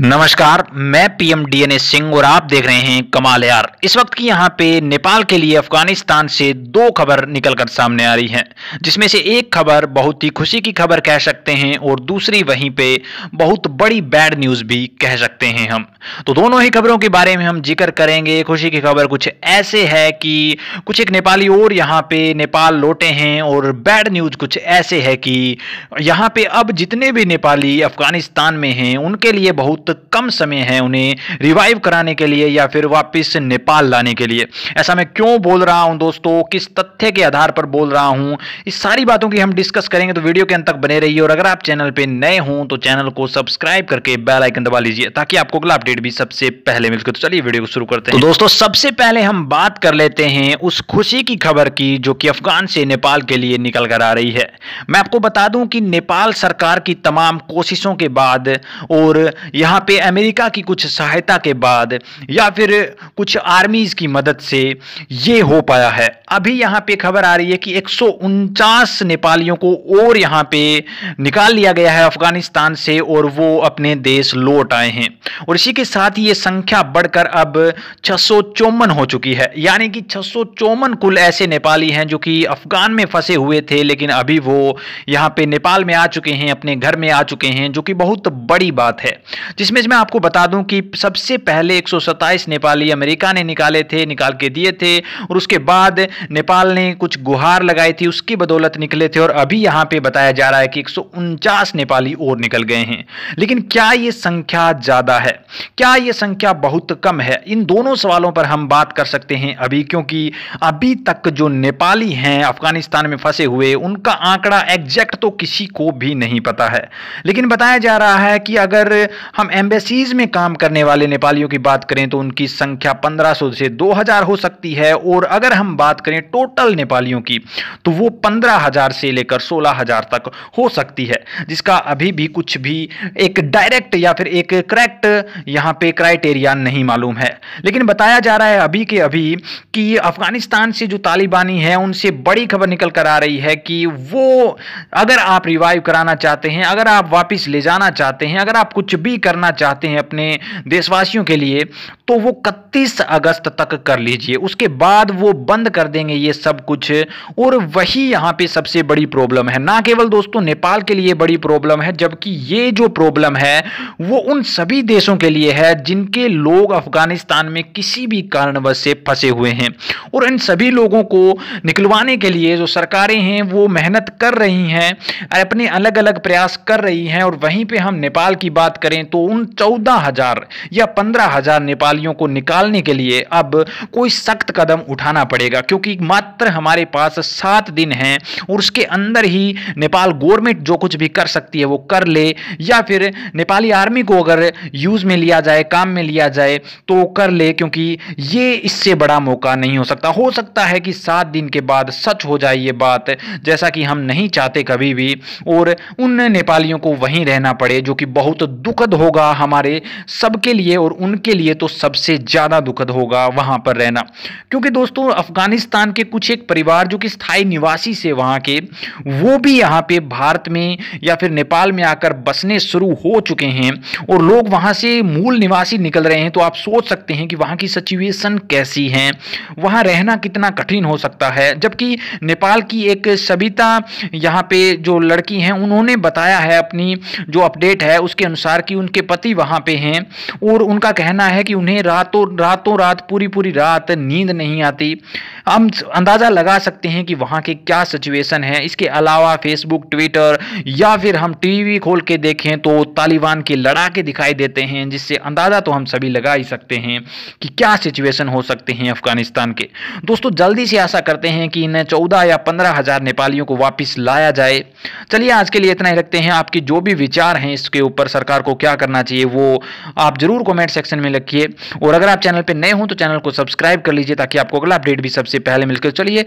नमस्कार मैं PM DNA Singh और आप देख रहे हैं कमाल यार इस वक्त की यहाँ पे नेपाल के लिए अफगानिस्तान से दो खबर निकलकर सामने आ रही हैं जिसमें से एक खबर बहुत ही खुशी की खबर कह सकते हैं और दूसरी वहीं पे बहुत बड़ी बैड न्यूज़ भी कह सकते हैं हम तो दोनों ही खबरों के बारे में हम जिक्र करेंगे खुशी की खबर कुछ ऐसे है कि कुछ एक नेपाली और यहाँ पे नेपाल लौटे हैं और बैड न्यूज़ कुछ ऐसे है कि यहाँ पे अब जितने भी नेपाली अफगानिस्तान में हैं उनके लिए बहुत बहुत कम समय है उन्हें रिवाइव कराने के लिए या फिर वापस नेपाल लाने के लिए ऐसा मैं क्यों बोल रहा हूं दोस्तों किस तथ्य के आधार पर बोल रहा हूं इस सारी बातों की हम डिस्कस करेंगे तो वीडियो के अंत तक बने रहिए और अगर आप चैनल पर नए हों तो चैनल को सब्सक्राइब करके बेल आइकन दबा लीजिए ताकि आपको अगला अपडेट भी सबसे पहले मिलकर तो चलिए वीडियो को शुरू करते हैं तो दोस्तों सबसे पहले हम बात कर लेते हैं उस खुशी की खबर की जो कि अफगान से नेपाल के लिए निकल कर आ रही है मैं आपको बता दूं कि नेपाल सरकार की तमाम कोशिशों के बाद और यहां यहाँ पे अमेरिका की कुछ सहायता के बाद या फिर कुछ आर्मीज़ की मदद से ये हो पाया है अभी यहाँ पे खबर आ रही है कि एक नेपालियों को और यहाँ पे निकाल लिया गया है अफगानिस्तान से और वो अपने देश लौट आए हैं और इसी के साथ ही ये संख्या बढ़कर अब छह हो चुकी है यानी कि छह कुल ऐसे नेपाली हैं जो कि अफगान में फंसे हुए थे लेकिन अभी वो यहाँ पे नेपाल में आ चुके हैं अपने घर में आ चुके हैं जो कि बहुत बड़ी बात है जिस इसमें मैं आपको बता दूं कि सबसे पहले एक नेपाली अमेरिका ने निकाले थे निकाल के दिए थे और उसके बाद नेपाल ने कुछ गुहार लगाई थी उसकी बदौलत निकले थे और अभी यहाँ पे बताया जा रहा है कि एक नेपाली और निकल गए हैं लेकिन क्या ये संख्या ज़्यादा है क्या ये संख्या बहुत कम है इन दोनों सवालों पर हम बात कर सकते हैं अभी क्योंकि अभी तक जो नेपाली हैं अफगानिस्तान में फंसे हुए उनका आंकड़ा एग्जैक्ट तो किसी को भी नहीं पता है लेकिन बताया जा रहा है कि अगर हम एम्बेसीज में काम करने वाले नेपालियों की बात करें तो उनकी संख्या 1500 से 2000 हो सकती है और अगर हम बात करें टोटल नेपालियों की तो वो 15000 से लेकर 16000 तक हो सकती है जिसका अभी भी कुछ भी एक डायरेक्ट या फिर एक करेक्ट यहाँ पे क्राइटेरिया नहीं मालूम है लेकिन बताया जा रहा है अभी के अभी कि अफगानिस्तान से जो तालिबानी है उनसे बड़ी खबर निकल कर आ रही है कि वो अगर आप रिवाइव कराना चाहते हैं अगर आप वापिस ले जाना चाहते हैं अगर आप कुछ भी करना करना चाहते हैं अपने देशवासियों के लिए तो वो इकतीस अगस्त तक कर लीजिए उसके बाद वो बंद कर देंगे ये सब कुछ और वही यहाँ पे सबसे बड़ी प्रॉब्लम है ना केवल दोस्तों नेपाल के लिए बड़ी प्रॉब्लम है जबकि ये जो प्रॉब्लम है वो उन सभी देशों के लिए है जिनके लोग अफगानिस्तान में किसी भी कारणवश से फंसे हुए हैं और इन सभी लोगों को निकलवाने के लिए जो सरकारें हैं वो मेहनत कर रही हैं अपने अलग अलग प्रयास कर रही हैं और वहीं पर हम नेपाल की बात करें तो उन चौदह हजार या पंद्रह हजार नेपालियों को निकालने के लिए अब कोई सख्त कदम उठाना पड़ेगा क्योंकि मात्र हमारे पास सात दिन हैं और उसके अंदर ही नेपाल गवर्नमेंट जो कुछ भी कर सकती है वो कर ले या फिर नेपाली आर्मी को अगर यूज में लिया जाए काम में लिया जाए तो कर ले क्योंकि ये इससे बड़ा मौका नहीं हो सकता हो सकता है कि सात दिन के बाद सच हो जाए ये बात जैसा कि हम नहीं चाहते कभी भी और उन नेपालियों को वहीं रहना पड़े जो कि बहुत दुखद होगा होगा हमारे सबके लिए और उनके लिए तो सबसे ज़्यादा दुखद होगा वहाँ पर रहना क्योंकि दोस्तों अफगानिस्तान के कुछ एक परिवार जो कि स्थायी निवासी से वहाँ के वो भी यहाँ पे भारत में या फिर नेपाल में आकर बसने शुरू हो चुके हैं और लोग वहाँ से मूल निवासी निकल रहे हैं तो आप सोच सकते हैं कि वहाँ की सिचुएशन कैसी है वहाँ रहना कितना कठिन हो सकता है जबकि नेपाल की एक सविता यहाँ पे जो लड़की हैं उन्होंने बताया है अपनी जो अपडेट है उसके अनुसार कि उनके पति वहाँ पे हैं और उनका कहना है कि उन्हें रातों रातों रात पूरी पूरी रात नींद नहीं आती हम अंदाज़ा लगा सकते हैं कि वहाँ की क्या सिचुएशन है इसके अलावा फेसबुक ट्विटर या फिर हम टीवी खोल के देखें तो तालिबान के लड़ाके दिखाई देते हैं जिससे अंदाज़ा तो हम सभी लगा ही सकते हैं कि क्या सिचुएशन हो सकते हैं अफगानिस्तान के दोस्तों जल्दी से आशा करते हैं कि इन्हें चौदह या पंद्रह हज़ार नेपालियों को वापस लाया जाए चलिए आज के लिए इतना ही रखते हैं आपके जो भी विचार हैं इसके ऊपर सरकार को क्या करना करना चाहिए वो आप जरूर कमेंट सेक्शन में लिखिए और अगर आप चैनल पर नए हो तो चैनल को सब्सक्राइब कर लीजिए ताकि आपको अगला अपडेट भी सबसे पहले मिलकर चलिए